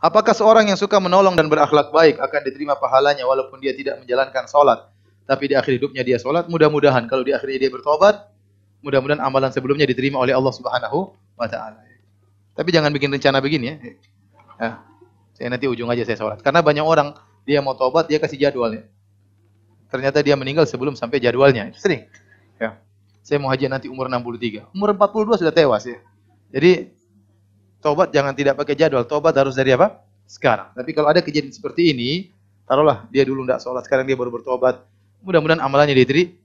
Apakah seorang yang suka menolong dan berakhlak baik akan diterima pahalanya walaupun dia tidak menjalankan sholat? tapi di akhir hidupnya dia sholat, Mudah-mudahan kalau di akhirnya dia bertobat, mudah-mudahan amalan sebelumnya diterima oleh Allah Subhanahu wa taala. Tapi jangan bikin rencana begini ya. ya. Saya nanti ujung aja saya sholat, Karena banyak orang dia mau tobat, dia kasih jadwalnya. Ternyata dia meninggal sebelum sampai jadwalnya. Sering. Ya. Saya mau haji nanti umur 63. Umur 42 sudah tewas ya. Jadi Tobat jangan tidak pakai jadwal. Tobat harus dari apa? Sekarang. Tapi kalau ada kejadian seperti ini, taruhlah dia dulu tidak sholat, sekarang dia baru bertobat. Mudah-mudahan amalannya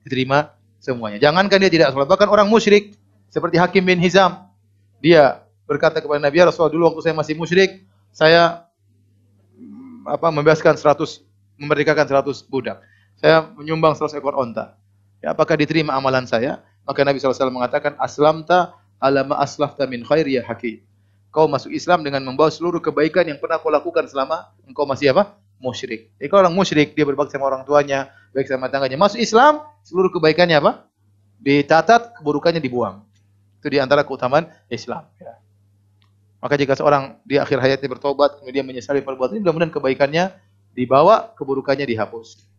diterima semuanya. Jangankan dia tidak sholat, bahkan orang musyrik seperti Hakim bin Hizam. Dia berkata kepada Nabi ya Rasulullah dulu waktu saya masih musyrik, saya mm, apa membebaskan 100 memerdekakan 100 budak. Saya menyumbang 100 ekor onta. Ya, apakah diterima amalan saya? Maka Nabi SAW mengatakan, Aslamta alama aslafta min khairi ya hakim. Kau masuk Islam dengan membawa seluruh kebaikan yang pernah kau lakukan selama engkau masih apa? Musyrik. Jadi kalau orang musyrik, dia berbakti sama orang tuanya, baik sama tangganya. Masuk Islam, seluruh kebaikannya apa? Ditatat, keburukannya dibuang. Itu di antara keutamaan Islam. Ya. Maka jika seorang di akhir hayatnya bertobat, kemudian menyesali perbuatan, mudah-mudahan kebaikannya dibawa, keburukannya dihapus.